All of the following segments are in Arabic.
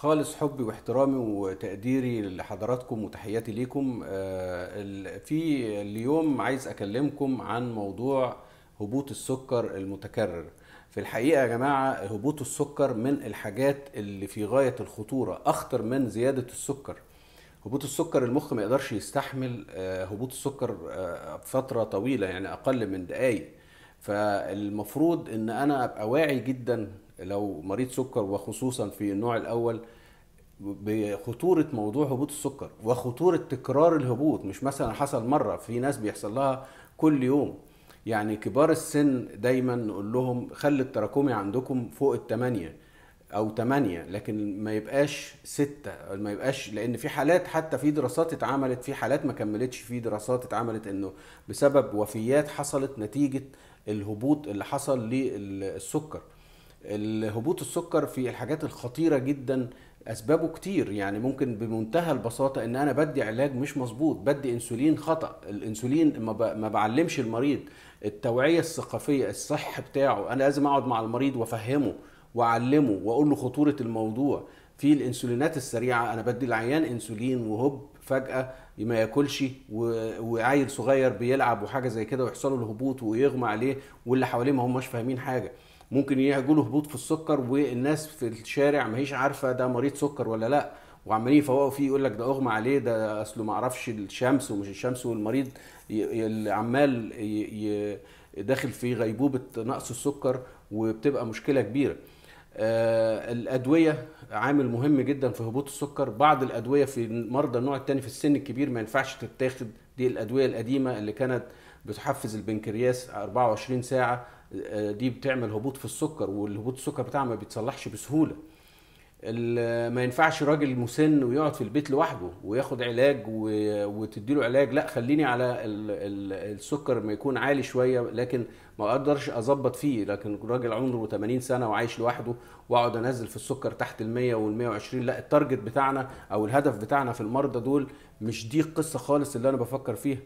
خالص حبي واحترامي وتقديري لحضراتكم وتحياتي ليكم آه، في اليوم عايز اكلمكم عن موضوع هبوط السكر المتكرر في الحقيقه يا جماعه هبوط السكر من الحاجات اللي في غايه الخطوره اخطر من زياده السكر هبوط السكر المخ ما يقدرش يستحمل آه، هبوط السكر آه، فتره طويله يعني اقل من دقائق فالمفروض ان انا ابقى واعي جدا لو مريض سكر وخصوصا في النوع الاول بخطوره موضوع هبوط السكر وخطوره تكرار الهبوط مش مثلا حصل مره في ناس بيحصل لها كل يوم يعني كبار السن دايما نقول لهم خلي التراكمي عندكم فوق الثمانية او ثمانية لكن ما يبقاش ستة ما يبقاش لان في حالات حتى في دراسات اتعملت في حالات ما كملتش في دراسات اتعملت انه بسبب وفيات حصلت نتيجة الهبوط اللي حصل للسكر هبوط السكر في الحاجات الخطيره جدا اسبابه كتير يعني ممكن بمنتهى البساطه ان انا بدي علاج مش مظبوط بدي انسولين خطا الانسولين ما بعلمش المريض التوعيه الثقافيه الصح بتاعه انا لازم اقعد مع المريض وافهمه واعلمه واقول له خطوره الموضوع في الانسولينات السريعه انا بدي العيان انسولين وهوب فجاه ما ياكلش وعيل صغير بيلعب وحاجه زي كده ويحصل له الهبوط ويغمى عليه واللي حواليه ما هماش فاهمين حاجه ممكن له هبوط في السكر والناس في الشارع ما هيش عارفه ده مريض سكر ولا لا وعمالين يفوقوا فيه يقول لك ده اغمى عليه ده اصله ما اعرفش الشمس ومش الشمس والمريض عمال داخل في غيبوبه نقص السكر وبتبقى مشكله كبيره آه، الادويه عامل مهم جدا في هبوط السكر بعض الادويه في مرضى النوع الثاني في السن الكبير ما ينفعش تتاخد دي الادويه القديمه اللي كانت بتحفز البنكرياس 24 ساعه آه، دي بتعمل هبوط في السكر والهبوط السكر بتاعها ما بيتصلحش بسهوله ما ينفعش راجل مسن ويقعد في البيت لوحده وياخد علاج وتديله علاج لا خليني على السكر ما يكون عالي شويه لكن ما اقدرش اظبط فيه لكن راجل عمره 80 سنه وعايش لوحده واقعد انزل في السكر تحت ال 100 وال 120 لا التارجت بتاعنا او الهدف بتاعنا في المرضى دول مش دي القصه خالص اللي انا بفكر فيها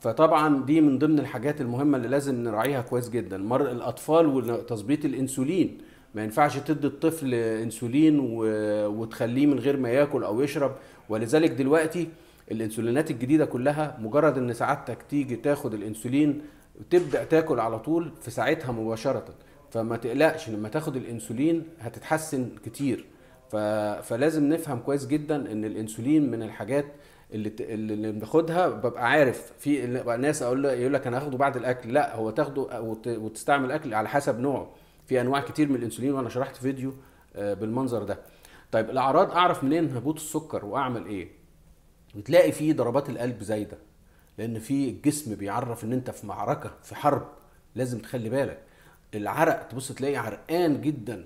فطبعا دي من ضمن الحاجات المهمه اللي لازم نراعيها كويس جدا مر الاطفال وتظبيط الانسولين ما ينفعش تدي الطفل انسولين و... وتخليه من غير ما ياكل او يشرب ولذلك دلوقتي الانسولينات الجديده كلها مجرد ان سعادتك تيجي تاخد الانسولين وتبدا تاكل على طول في ساعتها مباشره فما تقلقش لما تاخد الانسولين هتتحسن كتير ف... فلازم نفهم كويس جدا ان الانسولين من الحاجات اللي اللي باخدها ببقى عارف في ناس اقول له يقول لك انا هاخده بعد الاكل لا هو تاخده وتستعمل الاكل على حسب نوعه في انواع كتير من الانسولين وانا شرحت فيديو آه، بالمنظر ده طيب الاعراض اعرف منين هبوط السكر واعمل ايه بتلاقي في ضربات القلب زايده لان في الجسم بيعرف ان انت في معركه في حرب لازم تخلي بالك العرق تبص تلاقي عرقان جدا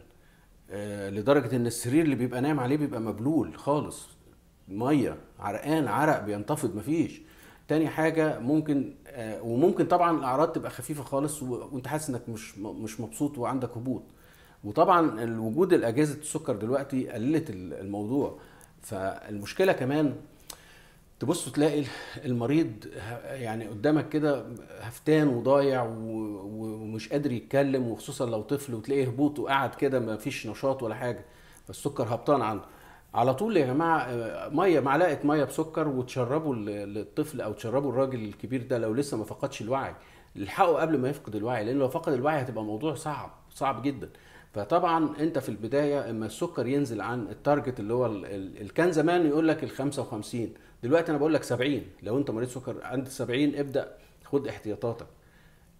آه، لدرجه ان السرير اللي بيبقى نايم عليه بيبقى مبلول خالص ميه عرقان عرق بينتفض مفيش تاني حاجه ممكن آه وممكن طبعا الاعراض تبقى خفيفه خالص وانت حاسس انك مش مش مبسوط وعندك هبوط وطبعا الوجود الاجهزه السكر دلوقتي قللت الموضوع فالمشكله كمان تبص تلاقي المريض يعني قدامك كده هفتان وضايع ومش قادر يتكلم وخصوصا لو طفل وتلاقيه هبوط وقعد كده ما فيش نشاط ولا حاجه فالسكر هبطان عنده على طول يا جماعه آه، ميه معلقه ميه بسكر وتشربوا للطفل او تشربوا الراجل الكبير ده لو لسه ما فقدش الوعي الحقه قبل ما يفقد الوعي لان لو فقد الوعي هتبقى موضوع صعب صعب جدا فطبعا انت في البدايه اما السكر ينزل عن التارجت اللي هو اللي كان زمان يقول لك ال 55 دلوقتي انا بقول لك 70 لو انت مريض سكر عند 70 ابدا خد احتياطاتك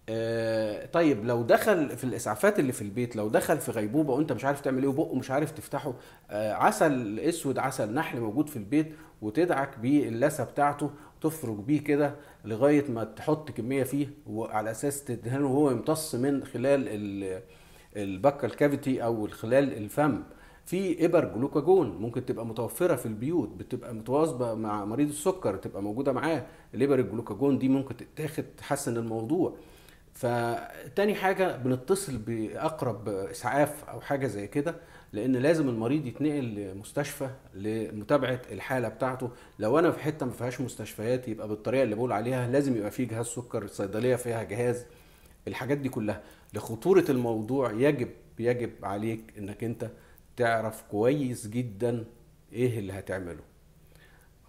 آه، طيب لو دخل في الاسعافات اللي في البيت لو دخل في غيبوبه وانت مش عارف تعمل ايه وبقه مش عارف تفتحه آه عسل اسود عسل نحل موجود في البيت وتدعك بيه اللثه بتاعته تفرك بيه كده لغايه ما تحط كميه فيه وعلى اساس تدهنه وهو يمتص من خلال البكه الكافيتي او خلال الفم في ابر جلوكاجون ممكن تبقى متوفره في البيوت بتبقى متواظبه مع مريض السكر تبقى موجوده معاه الابر الجلوكاجون دي ممكن تتاخد تحسن الموضوع فتاني حاجة بنتصل بأقرب إسعاف أو حاجة زي كده لأن لازم المريض يتنقل لمستشفى لمتابعة الحالة بتاعته لو أنا في حتة ما فيهاش مستشفيات يبقى بالطريقة اللي بقول عليها لازم يبقى فيه جهاز سكر الصيدلية فيها جهاز الحاجات دي كلها لخطورة الموضوع يجب يجب عليك إنك أنت تعرف كويس جدا إيه اللي هتعمله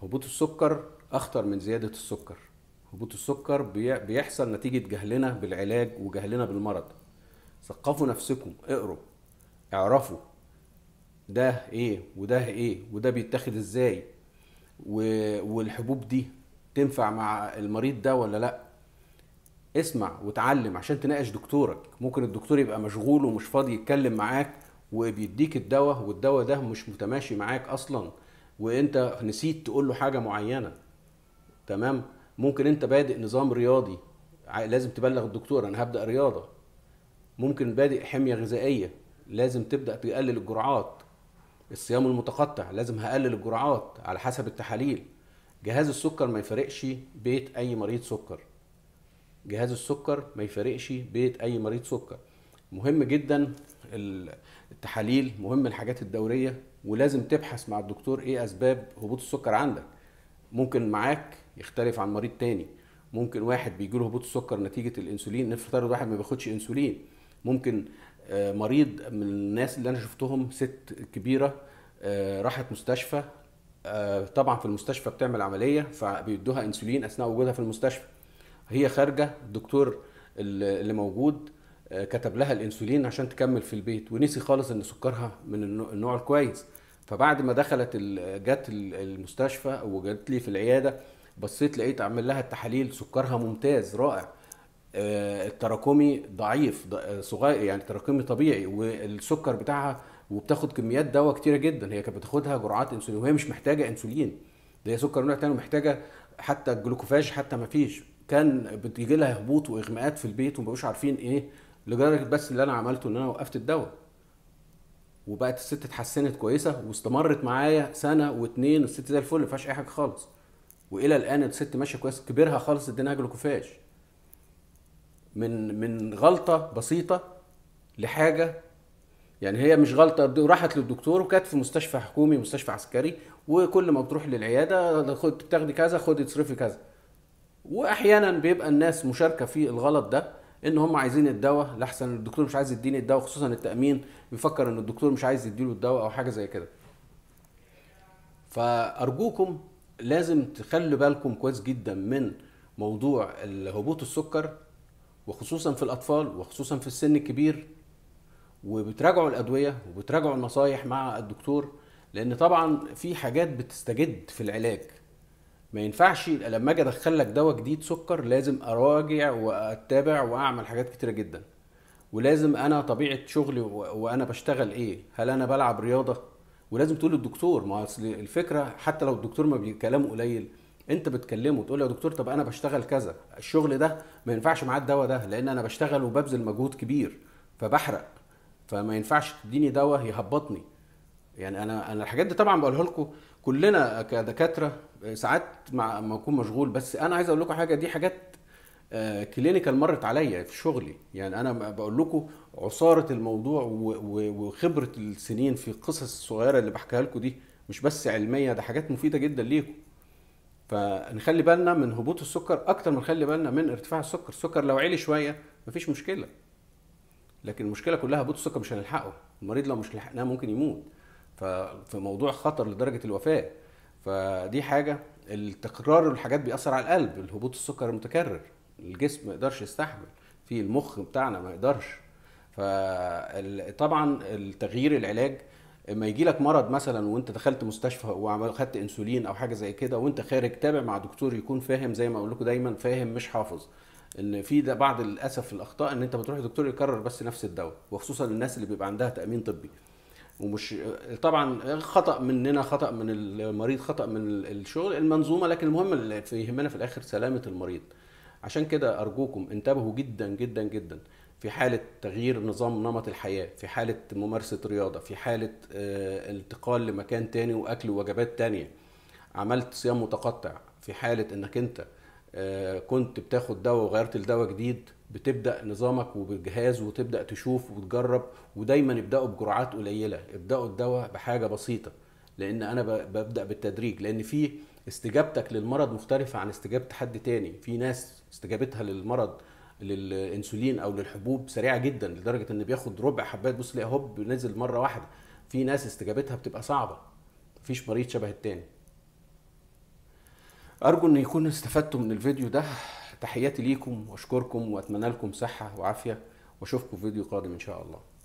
هبوط السكر أخطر من زيادة السكر هبوط السكر بيحصل نتيجه جهلنا بالعلاج وجهلنا بالمرض ثقفوا نفسكم اقروا اعرفوا ده ايه وده ايه وده بيتاخد ازاي والحبوب دي تنفع مع المريض ده ولا لا اسمع وتعلم عشان تناقش دكتورك ممكن الدكتور يبقى مشغول ومش فاضي يتكلم معاك وبيديك الدواء والدواء ده مش متماشي معاك اصلا وانت نسيت تقول له حاجه معينه تمام ممكن انت بادئ نظام رياضي لازم تبلغ الدكتور انا هبدا رياضه ممكن بادئ حميه غذائيه لازم تبدا تقلل الجرعات الصيام المتقطع لازم هقلل الجرعات على حسب التحاليل جهاز السكر ما يفرقش بيت اي مريض سكر جهاز السكر ما يفرقش بيت اي مريض سكر مهم جدا التحاليل مهم الحاجات الدوريه ولازم تبحث مع الدكتور ايه اسباب هبوط السكر عندك ممكن معاك يختلف عن مريض تاني ممكن واحد بيجي له هبوط السكر نتيجه الانسولين نفترض واحد ما بياخدش انسولين ممكن آه، مريض من الناس اللي انا شفتهم ست كبيره آه، راحت مستشفى آه، طبعا في المستشفى بتعمل عمليه فبيدوها انسولين اثناء وجودها في المستشفى هي خارجه الدكتور اللي موجود كتب لها الانسولين عشان تكمل في البيت ونسي خالص ان سكرها من النوع الكويس فبعد ما دخلت جت المستشفى وجت لي في العياده بصيت لقيت اعمل لها التحاليل سكرها ممتاز رائع آه، التراكمي ضعيف آه، صغير يعني تراكمي طبيعي والسكر بتاعها وبتاخد كميات دواء كتيره جدا هي كانت بتاخدها جرعات انسولين وهي مش محتاجه انسولين ده هي سكر نوع تاني محتاجه حتى الجلوكوفاج حتى ما فيش كان بتيجي لها هبوط واغماءات في البيت وما عارفين ايه لدرجه بس اللي انا عملته ان انا وقفت الدواء وبقت الست اتحسنت كويسه واستمرت معايا سنه واتنين الست زي الفل ما فيهاش اي حاجه خالص والى الان الست ماشيه كويس كبرها خالص اديناها جلوكوفاش من من غلطه بسيطه لحاجه يعني هي مش غلطه راحت للدكتور وكانت في مستشفى حكومي مستشفى عسكري وكل ما بتروح للعياده خد بتاخدي كذا خدي اصرفي كذا واحيانا بيبقى الناس مشاركه في الغلط ده ان هم عايزين الدواء لاحسن الدكتور مش عايز يديني الدواء خصوصا التامين بيفكر ان الدكتور مش عايز يديله الدواء او حاجه زي كده فارجوكم لازم تخلوا بالكم كويس جدا من موضوع هبوط السكر وخصوصا في الاطفال وخصوصا في السن الكبير وبتراجعوا الادويه وبتراجعوا النصايح مع الدكتور لان طبعا في حاجات بتستجد في العلاج ما ينفعش لما اجي ادخل لك دواء جديد سكر لازم اراجع واتابع واعمل حاجات كتيره جدا ولازم انا طبيعه شغلي وانا بشتغل ايه هل انا بلعب رياضه ولازم تقول للدكتور ما اصل الفكره حتى لو الدكتور ما بيكلمه كلامه قليل انت بتكلمه تقول له يا دكتور طب انا بشتغل كذا الشغل ده ما ينفعش معاه الدواء ده لان انا بشتغل وببذل مجهود كبير فبحرق فما ينفعش تديني دواء يهبطني يعني انا انا الحاجات دي طبعا بقولها لكم كلنا كدكاتره ساعات ما اكون مشغول بس انا عايز اقول لكم حاجه دي حاجات كلينيكال آه، مرت عليا في شغلي يعني انا بقول لكم عصاره الموضوع وخبره السنين في القصص الصغيره اللي بحكيها لكم دي مش بس علميه ده حاجات مفيده جدا ليكم فنخلي بالنا من هبوط السكر اكتر ما نخلي بالنا من ارتفاع السكر السكر لو عالي شويه مفيش مشكله لكن المشكله كلها هبوط السكر مش هنلحقه المريض لو مش لحقناه ممكن يموت ففي موضوع خطر لدرجه الوفاه فدي حاجه التكرار الحاجات بيأثر على القلب الهبوط السكر المتكرر الجسم ما يقدرش يستحمل في المخ بتاعنا ما يقدرش فطبعا التغيير العلاج اما يجي لك مرض مثلا وانت دخلت مستشفى وخدت انسولين او حاجه زي كده وانت خارج تابع مع دكتور يكون فاهم زي ما اقول لكم دايما فاهم مش حافظ ان في ده بعض للاسف الاخطاء ان انت بتروح لدكتور يكرر بس نفس الدواء وخصوصا الناس اللي بيبقى عندها تامين طبي ومش طبعا خطا مننا خطا من المريض خطا من الشغل المنظومه لكن المهم اللي يهمنا في الاخر سلامه المريض عشان كده ارجوكم انتبهوا جدا جدا جدا في حالة تغيير نظام نمط الحياة في حالة ممارسة رياضة في حالة آه، انتقال لمكان تاني وأكل وجبات تانية عملت صيام متقطع في حالة انك انت آه، كنت بتاخد دواء وغيرت الدواء جديد بتبدا نظامك وبالجهاز وتبدا تشوف وتجرب ودايما ابداوا بجرعات قليله ابداوا الدواء بحاجه بسيطه لان انا ببدا بالتدريج لان في استجابتك للمرض مختلفه عن استجابه حد تاني في ناس استجابتها للمرض للانسولين او للحبوب سريعه جدا لدرجه ان بياخد ربع حبات بص تلاقي هوب نزل مره واحده في ناس استجابتها بتبقى صعبه مفيش مريض شبه التاني ارجو ان يكون استفدتوا من الفيديو ده تحياتي ليكم واشكركم واتمنى لكم صحه وعافيه واشوفكم في فيديو قادم ان شاء الله